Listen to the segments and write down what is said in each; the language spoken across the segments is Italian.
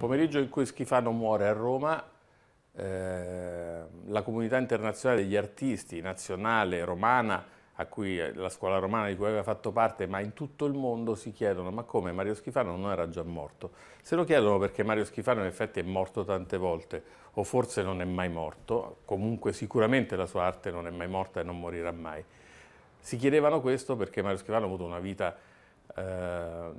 Pomeriggio in cui Schifano muore a Roma, eh, la comunità internazionale degli artisti, nazionale, romana, cui, eh, la scuola romana di cui aveva fatto parte, ma in tutto il mondo si chiedono ma come Mario Schifano non era già morto? Se lo chiedono perché Mario Schifano in effetti è morto tante volte, o forse non è mai morto, comunque sicuramente la sua arte non è mai morta e non morirà mai. Si chiedevano questo perché Mario Schifano ha avuto una vita eh,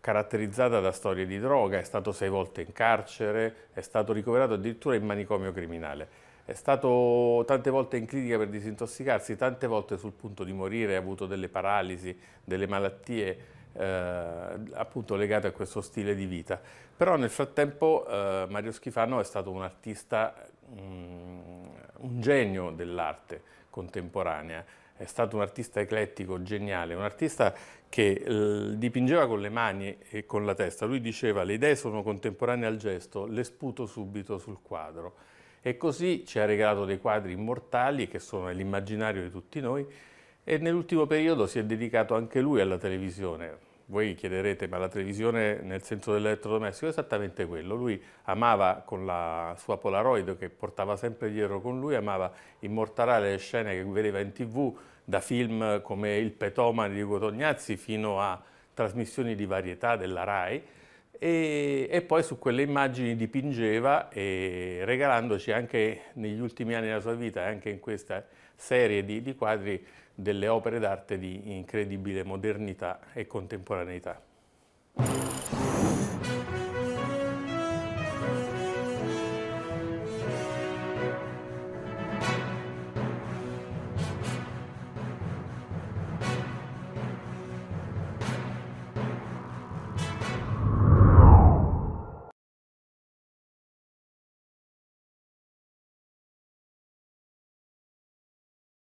caratterizzata da storie di droga, è stato sei volte in carcere, è stato ricoverato addirittura in manicomio criminale. È stato tante volte in clinica per disintossicarsi, tante volte sul punto di morire, ha avuto delle paralisi, delle malattie eh, appunto legate a questo stile di vita. Però nel frattempo eh, Mario Schifano è stato un artista, mh, mm, un genio dell'arte contemporanea è stato un artista eclettico, geniale, un artista che eh, dipingeva con le mani e con la testa. Lui diceva le idee sono contemporanee al gesto, le sputo subito sul quadro. E così ci ha regalato dei quadri immortali che sono nell'immaginario di tutti noi e nell'ultimo periodo si è dedicato anche lui alla televisione voi chiederete, ma la televisione nel senso dell'elettrodomestico è esattamente quello. Lui amava con la sua Polaroid che portava sempre dietro con lui, amava immortalare le scene che vedeva in tv, da film come Il Petomani di Cotognazzi fino a trasmissioni di varietà della RAI, e, e, poi su quelle immagini dipingeva e regalandoci anche negli ultimi anni della sua vita, anche in questa serie di, di quadri, delle opere d'arte di incredibile modernità e contemporaneità.